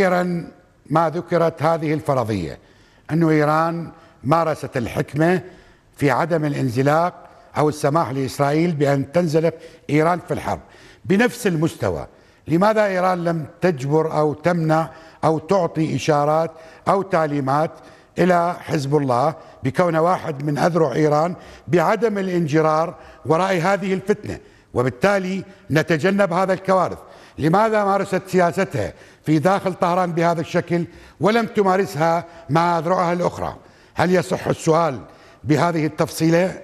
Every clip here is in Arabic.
أخيرا ما ذكرت هذه الفرضية أن إيران مارست الحكمة في عدم الانزلاق أو السماح لإسرائيل بأن تنزلق إيران في الحرب بنفس المستوى لماذا إيران لم تجبر أو تمنع أو تعطي إشارات أو تعليمات إلى حزب الله بكون واحد من أذرع إيران بعدم الانجرار وراء هذه الفتنة وبالتالي نتجنب هذا الكوارث لماذا مارست سياستها في داخل طهران بهذا الشكل ولم تمارسها مع أذرعها الأخرى هل يصح السؤال بهذه التفصيلة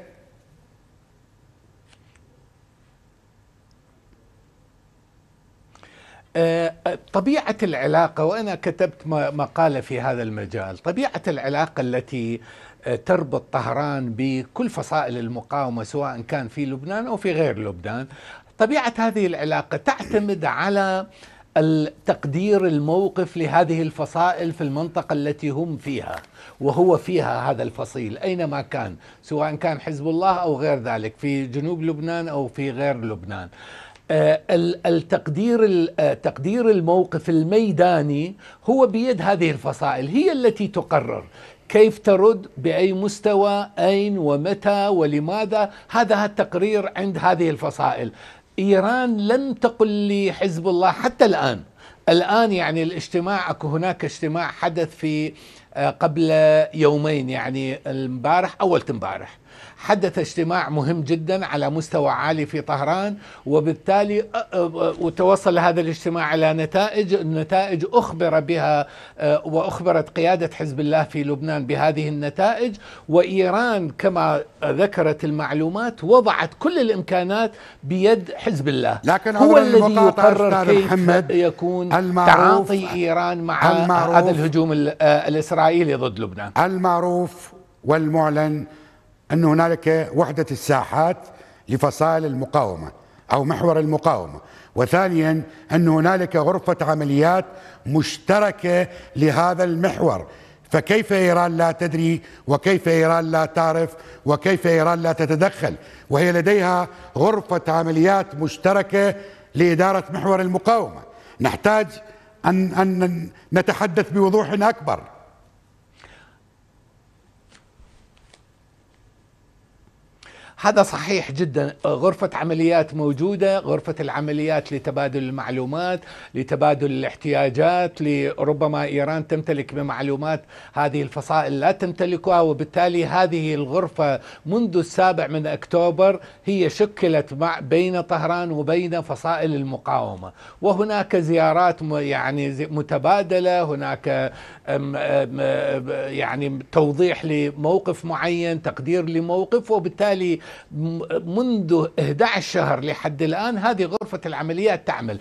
أه، أه، طبيعة العلاقة وأنا كتبت مقالة في هذا المجال طبيعة العلاقة التي آه، تربط طهران بكل فصائل المقاومة سواء كان في لبنان أو في غير لبنان طبيعة هذه العلاقة تعتمد على التقدير الموقف لهذه الفصائل في المنطقة التي هم فيها وهو فيها هذا الفصيل أينما كان سواء كان حزب الله أو غير ذلك في جنوب لبنان أو في غير لبنان آه، التقدير آه، تقدير الموقف الميداني هو بيد هذه الفصائل هي التي تقرر كيف ترد بأي مستوى أين ومتى ولماذا هذا التقرير عند هذه الفصائل إيران لم تقل لحزب الله حتى الآن الآن يعني الاجتماع أكو هناك اجتماع حدث في قبل يومين يعني امبارح اول امبارح حدث اجتماع مهم جدا على مستوى عالي في طهران وبالتالي وتوصل هذا الاجتماع الى نتائج النتائج اخبر بها واخبرت قياده حزب الله في لبنان بهذه النتائج وايران كما ذكرت المعلومات وضعت كل الامكانات بيد حزب الله لكن هو الذي يقرر كيف محمد يكون تعاطي ايران مع هذا الهجوم آه، الاسرائيلي إسرائيلي ضد لبنان المعروف والمعلن أن هنالك وحدة الساحات لفصائل المقاومة أو محور المقاومة وثانيا أن هنالك غرفة عمليات مشتركة لهذا المحور فكيف إيران لا تدري وكيف إيران لا تعرف وكيف إيران لا تتدخل وهي لديها غرفة عمليات مشتركة لإدارة محور المقاومة نحتاج أن, أن نتحدث بوضوح أكبر هذا صحيح جدا غرفة عمليات موجودة غرفة العمليات لتبادل المعلومات لتبادل الاحتياجات لربما إيران تمتلك بمعلومات هذه الفصائل لا تمتلكها وبالتالي هذه الغرفة منذ السابع من أكتوبر هي شكلت مع بين طهران وبين فصائل المقاومة وهناك زيارات يعني متبادلة هناك يعني توضيح لموقف معين تقدير لموقف وبالتالي منذ 11 شهر لحد الآن هذه غرفة العمليات تعمل